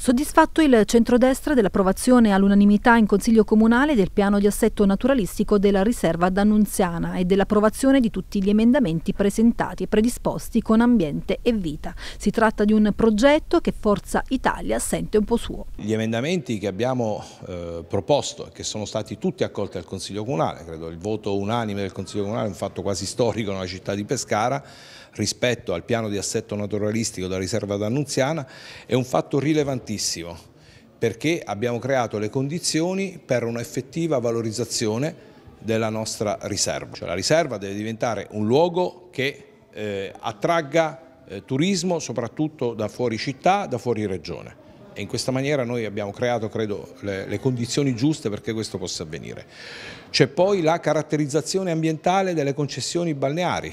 Soddisfatto il centrodestra dell'approvazione all'unanimità in Consiglio Comunale del piano di assetto naturalistico della riserva d'Annunziana e dell'approvazione di tutti gli emendamenti presentati e predisposti con ambiente e vita. Si tratta di un progetto che Forza Italia sente un po' suo. Gli emendamenti che abbiamo eh, proposto e che sono stati tutti accolti al Consiglio Comunale, credo il voto unanime del Consiglio Comunale è un fatto quasi storico nella città di Pescara, rispetto al piano di assetto naturalistico della riserva d'Annunziana, è un fatto rilevantissimo altissimo perché abbiamo creato le condizioni per un'effettiva valorizzazione della nostra riserva. Cioè, la riserva deve diventare un luogo che eh, attragga eh, turismo soprattutto da fuori città, da fuori regione. E in questa maniera noi abbiamo creato, credo, le, le condizioni giuste perché questo possa avvenire. C'è poi la caratterizzazione ambientale delle concessioni balneari,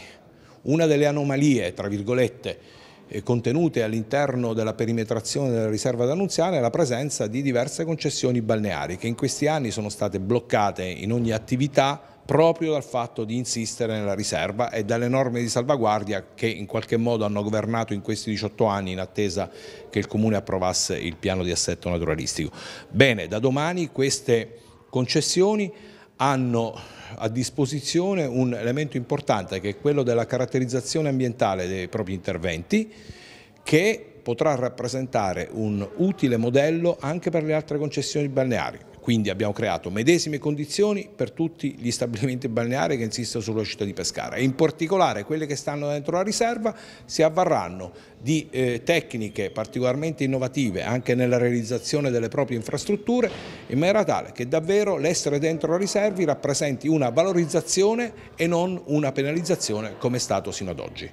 una delle anomalie, tra virgolette, eh, contenute all'interno della perimetrazione della riserva d'Annunziana è la presenza di diverse concessioni balneari che in questi anni sono state bloccate in ogni attività proprio dal fatto di insistere nella riserva e dalle norme di salvaguardia che in qualche modo hanno governato in questi 18 anni in attesa che il Comune approvasse il piano di assetto naturalistico. Bene, da domani queste concessioni hanno a disposizione un elemento importante che è quello della caratterizzazione ambientale dei propri interventi che potrà rappresentare un utile modello anche per le altre concessioni balneari. Quindi abbiamo creato medesime condizioni per tutti gli stabilimenti balneari che insistono sulla città di Pescara e in particolare quelle che stanno dentro la riserva si avvarranno di eh, tecniche particolarmente innovative anche nella realizzazione delle proprie infrastrutture in maniera tale che davvero l'essere dentro la riserva rappresenti una valorizzazione e non una penalizzazione come è stato sino ad oggi.